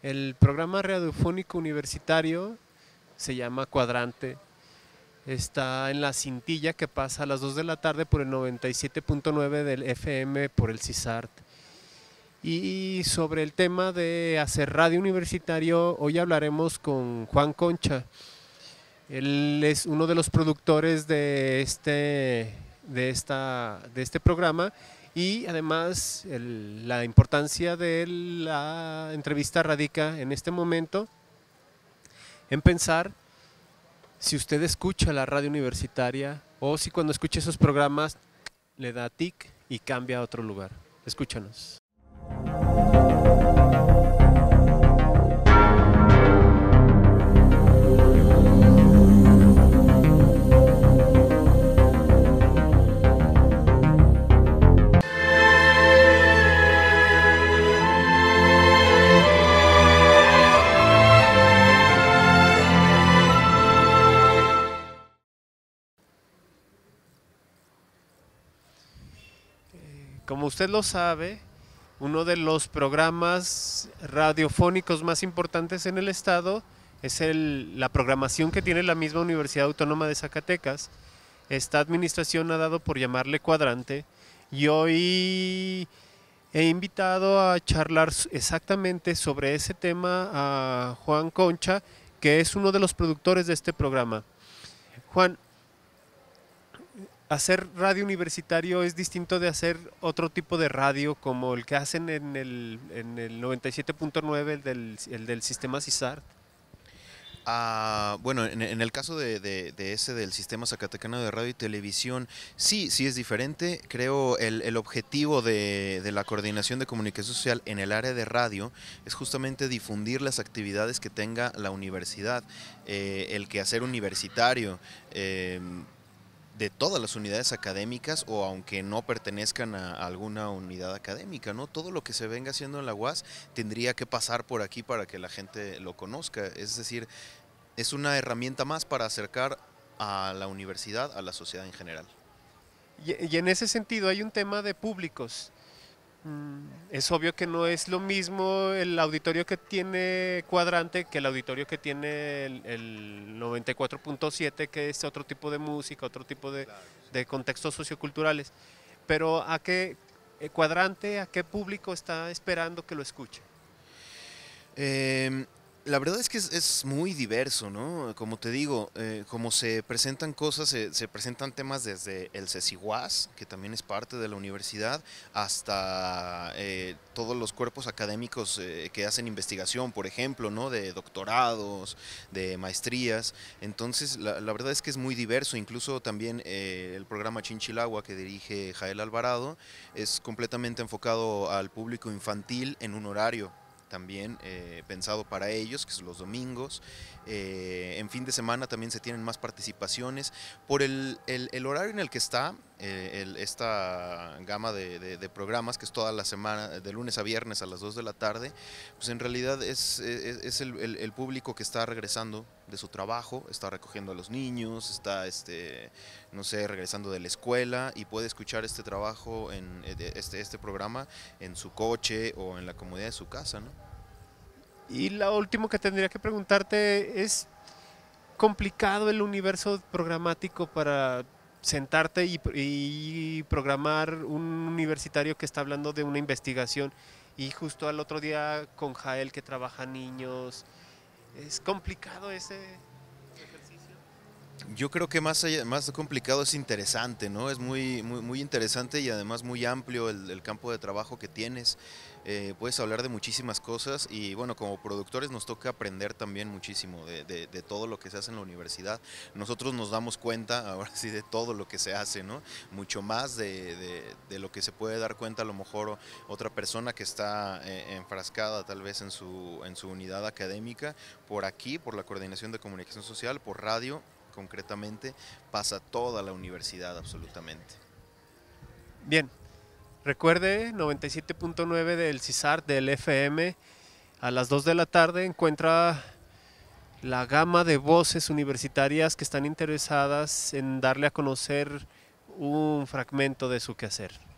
El programa radiofónico universitario se llama Cuadrante. Está en la cintilla que pasa a las 2 de la tarde por el 97.9 del FM por el CISART. Y sobre el tema de hacer radio universitario, hoy hablaremos con Juan Concha. Él es uno de los productores de este, de de este programa y además la importancia de la entrevista radica en este momento en pensar si usted escucha la radio universitaria o si cuando escucha esos programas le da tic y cambia a otro lugar. Escúchanos. Como usted lo sabe, uno de los programas radiofónicos más importantes en el estado es la programación que tiene la misma Universidad Autónoma de Zacatecas. Esta administración ha dado por llamarle cuadrante y hoy he invitado a charlar exactamente sobre ese tema a Juan Concha, que es uno de los productores de este programa. Juan, hacer radio universitario es distinto de hacer otro tipo de radio como el que hacen en el, en el 97.9, el del, del, sistema CISAR? Ah, bueno, en, el caso de, ese del sistema zacatecano de radio y televisión, sí, sí es diferente. Creo el, el objetivo de, la coordinación de comunicación social en el área de radio es justamente difundir las actividades que tenga la universidad, eh, el quehacer universitario. Eh, de todas las unidades académicas o aunque no pertenezcan a alguna unidad académica, ¿no? Todo lo que se venga haciendo en la UAS tendría que pasar por aquí para que la gente lo conozca. Es decir, es una herramienta más para acercar a la universidad, a la sociedad en general. Y, y en ese sentido hay un tema de públicos. Mm. Es obvio que no es lo mismo el auditorio que tiene Cuadrante que el auditorio que tiene el, 94.7, que es otro tipo de música, otro tipo de, contextos socioculturales. Pero ¿a qué eh, cuadrante, a qué público está esperando que lo escuche? Em, la verdad es que es, muy diverso, ¿no? Como te digo, eh, como se presentan cosas, se, presentan temas desde el CECIWAS, que también es parte de la universidad, hasta eh, todos los cuerpos académicos eh, que hacen investigación, por ejemplo, ¿no? De doctorados, de maestrías. Entonces, la, la verdad es que es muy diverso. Incluso también el programa Chinchilagua que dirige Jael Alvarado es completamente enfocado al público infantil en un horario también eh, pensado para ellos, que son los domingos. Eh, en fin de semana también se tienen más participaciones. Por el horario en el que está, eh, esta gama de, programas que es toda la semana, de lunes a viernes a las 2 de la tarde, pues en realidad es, el, público que está regresando de su trabajo, está recogiendo a los niños, está, este, no sé, regresando de la escuela y puede escuchar este trabajo, en, eh, este, este programa en su coche o en la comodidad de su casa, ¿no? Y lo último que tendría que preguntarte es complicado el universo programático para sentarte y, y, programar un universitario que está hablando de una investigación y justo al otro día con Jael que trabaja niños. Es complicado ese, yo creo que más, más complicado es interesante, ¿no? Es muy, muy, interesante y además muy amplio el, campo de trabajo que tienes. Eh, puedes hablar de muchísimas cosas y bueno, como productores nos toca aprender también muchísimo de, todo lo que se hace en la universidad. Nosotros nos damos cuenta ahora sí de todo lo que se hace, ¿no? Mucho más de, lo que se puede dar cuenta a lo mejor otra persona que está eh, enfrascada tal vez en su, en su unidad académica, por aquí, por la coordinación de comunicación social, por radio concretamente, pasa toda la universidad absolutamente. Bien, recuerde 97.9 del CISAR, del FM, a las 2 de la tarde encuentra la gama de voces universitarias que están interesadas en darle a conocer un fragmento de su quehacer.